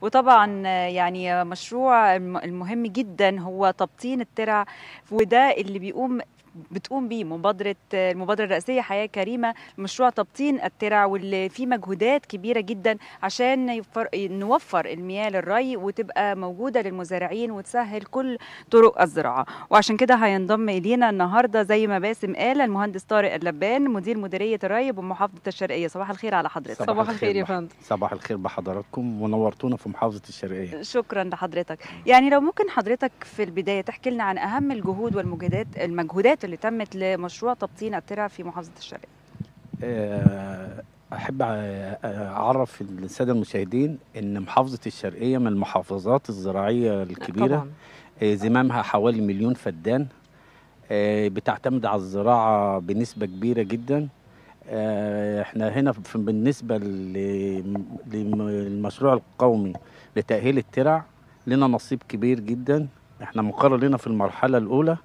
وطبعا يعني مشروع المهم جدا هو تبطين الترع وده اللي بيقوم بتقوم بيه مبادره المبادره الرئاسيه حياه كريمه مشروع تبطين الترع واللي فيه مجهودات كبيره جدا عشان نوفر المياه للري وتبقى موجوده للمزارعين وتسهل كل طرق الزراعه وعشان كده هينضم الينا النهارده زي ما باسم قال المهندس طارق اللبان مدير مديريه الري بمحافظه الشرقيه صباح الخير على حضرتك صباح الخير يا فندم صباح الخير بحضراتكم ونورتونا في محافظه الشرقيه شكرا لحضرتك يعني لو ممكن حضرتك في البدايه تحكي لنا عن اهم الجهود والمجهودات المجهودات اللي تمت لمشروع تبطين الترع في محافظه الشرق آه، احب اعرف الساده المشاهدين ان محافظه الشرقيه من المحافظات الزراعيه الكبيره طبعا. آه، زمامها حوالي مليون فدان آه، بتعتمد على الزراعه بنسبه كبيره جدا احنا هنا بالنسبه للمشروع القومي لتاهيل الترع لنا نصيب كبير جدا احنا مقرر لنا في المرحله الاولى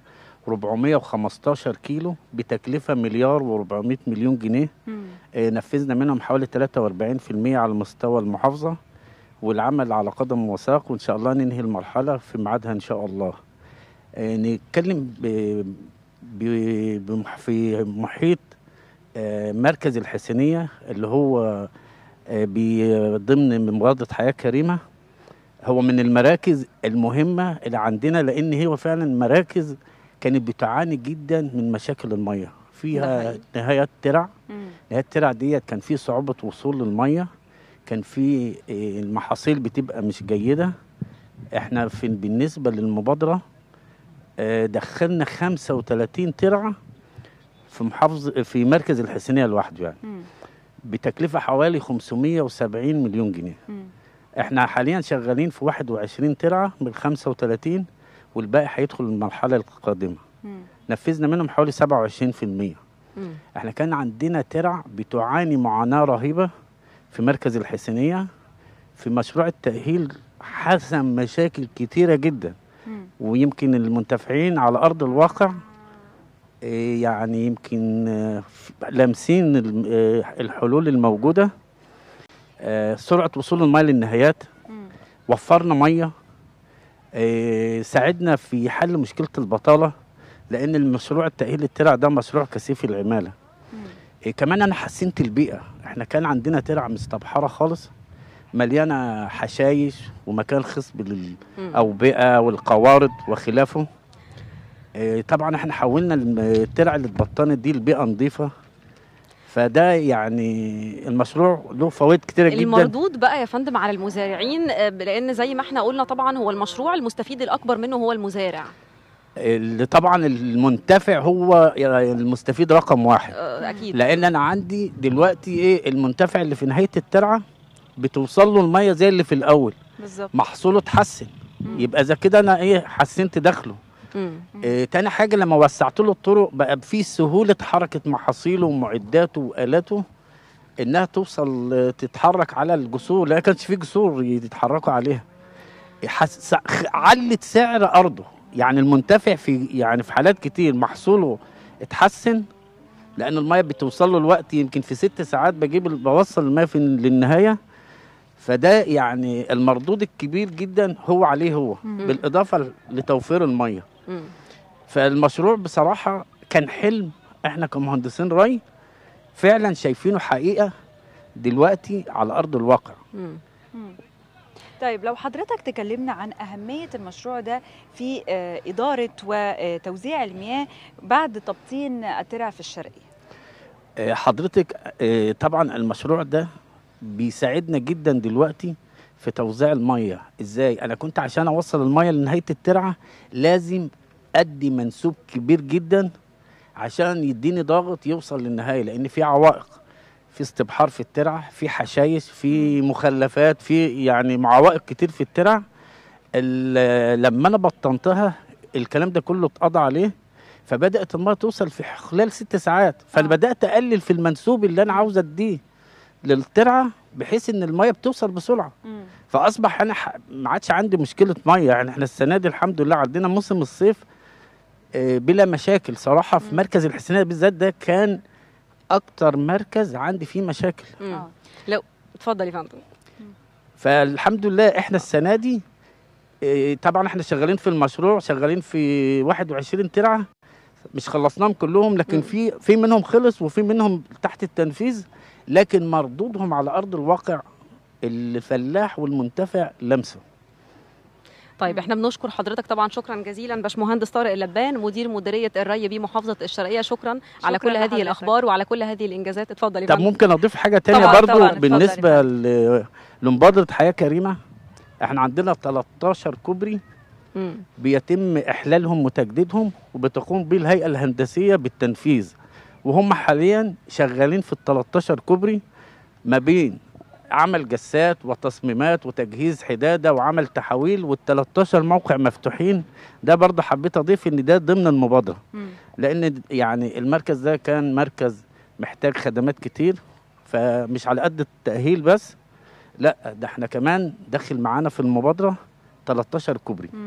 415 كيلو بتكلفه مليار و400 مليون جنيه آه نفذنا منهم حوالي 43% على مستوى المحافظه والعمل على قدم وساق وان شاء الله ننهي المرحله في ميعادها ان شاء الله آه نتكلم ب... في محيط آه، مركز الحسينيه اللي هو آه، ضمن مبادره حياه كريمه هو من المراكز المهمه اللي عندنا لان هي فعلا مراكز كانت بتعاني جدا من مشاكل الميه فيها نهايات ترع نهايات ترع ديت كان في صعوبه وصول للميه كان في آه، المحاصيل بتبقى مش جيده احنا في بالنسبه للمبادره آه، دخلنا 35 ترعه في محافظه في مركز الحسينيه لوحده يعني بتكلفه حوالي 570 مليون جنيه احنا حاليا شغالين في 21 ترعه من 35 والباقي هيدخل المرحله القادمه مم. نفذنا منهم حوالي 27% مم. احنا كان عندنا ترع بتعاني معاناه رهيبه في مركز الحسينيه في مشروع التاهيل حسم مشاكل كتيره جدا مم. ويمكن المنتفعين على ارض الواقع آه، يعني يمكن آه، لامسين آه، الحلول الموجوده سرعه وصول الميه للنهايات وفرنا ميه آه، ساعدنا في حل مشكله البطاله لان المشروع التاهيل الترع ده مشروع كثيف العماله آه، كمان انا حسنت البيئه احنا كان عندنا ترع مستبحره خالص مليانه حشايش ومكان خصب للاوبئه والقوارض وخلافه آه، طبعا احنا حولنا الترع اللي اتبطنت دي لبيئه نظيفه فده يعني المشروع له فوائد كتيره جدا المردود بقى يا فندم على المزارعين آه، لان زي ما احنا قلنا طبعا هو المشروع المستفيد الاكبر منه هو المزارع اللي طبعا المنتفع هو المستفيد رقم واحد آه، اكيد لان انا عندي دلوقتي ايه المنتفع اللي في نهايه الترعه بتوصل له الميه زي اللي في الاول بالظبط محصوله اتحسن يبقى اذا كده انا ايه حسنت دخله آه، تاني حاجه لما وسعت له الطرق بقى في سهوله حركه محاصيله ومعداته والاته انها توصل آه، تتحرك على الجسور لا كانش في جسور يتحركوا عليها حس... علت سعر ارضه يعني المنتفع في يعني في حالات كتير محصوله اتحسن لان الميه بتوصل له الوقت يمكن في ست ساعات بجيب بوصل الميه للنهايه فده يعني المردود الكبير جدا هو عليه هو مم. بالاضافه لتوفير الميه مم. فالمشروع بصراحه كان حلم احنا كمهندسين ري فعلا شايفينه حقيقه دلوقتي على ارض الواقع مم. مم. طيب لو حضرتك تكلمنا عن أهمية المشروع ده في آه، إدارة وتوزيع المياه بعد تبطين الترع في الشرقي آه، حضرتك آه، طبعا المشروع ده بيساعدنا جدا دلوقتي في توزيع الميه ازاي انا كنت عشان اوصل الميه لنهايه الترعه لازم ادي منسوب كبير جدا عشان يديني ضغط يوصل للنهايه لان في عوائق في استبحار في الترعه في حشايش في مخلفات في يعني عوائق كتير في الترعه لما انا بطنتها الكلام ده كله اتقضى عليه فبدات الميه توصل في خلال ست ساعات فانا آه. بدات اقلل في المنسوب اللي انا عاوز اديه للترعه بحيث ان الميه بتوصل بسرعه مم. فاصبح انا ما عادش عندي مشكله ميه يعني احنا السنه دي الحمد لله عدينا موسم الصيف آه، بلا مشاكل صراحه في مم. مركز الحسينيه بالذات ده كان اكتر مركز عندي فيه مشاكل آه. لو اتفضل يا فندم فالحمد لله احنا السنه دي آه، طبعا احنا شغالين في المشروع شغالين في 21 ترعه مش خلصناهم كلهم لكن في في منهم خلص وفي منهم تحت التنفيذ لكن مردودهم على أرض الواقع الفلاح والمنتفع لمسه طيب احنا بنشكر حضرتك طبعا شكرا جزيلا باشمهندس طارق اللبان مدير مديريه الري بمحافظه الشرقيه شكرا, شكرا على كل هذه حضرتك. الاخبار وعلى كل هذه الانجازات اتفضل يا طب ممكن اضيف حاجه ثانيه برضو طبعاً بالنسبه لمبادره حياه كريمه احنا عندنا 13 كوبري بيتم احلالهم وتجديدهم وبتقوم به الهيئه الهندسيه بالتنفيذ وهم حاليا شغالين في ال 13 كوبري ما بين عمل جسات وتصميمات وتجهيز حداده وعمل تحاويل وال 13 موقع مفتوحين ده برضه حبيت اضيف ان ده ضمن المبادره لان يعني المركز ده كان مركز محتاج خدمات كتير فمش على قد التاهيل بس لا ده احنا كمان داخل معانا في المبادره 13 كوبري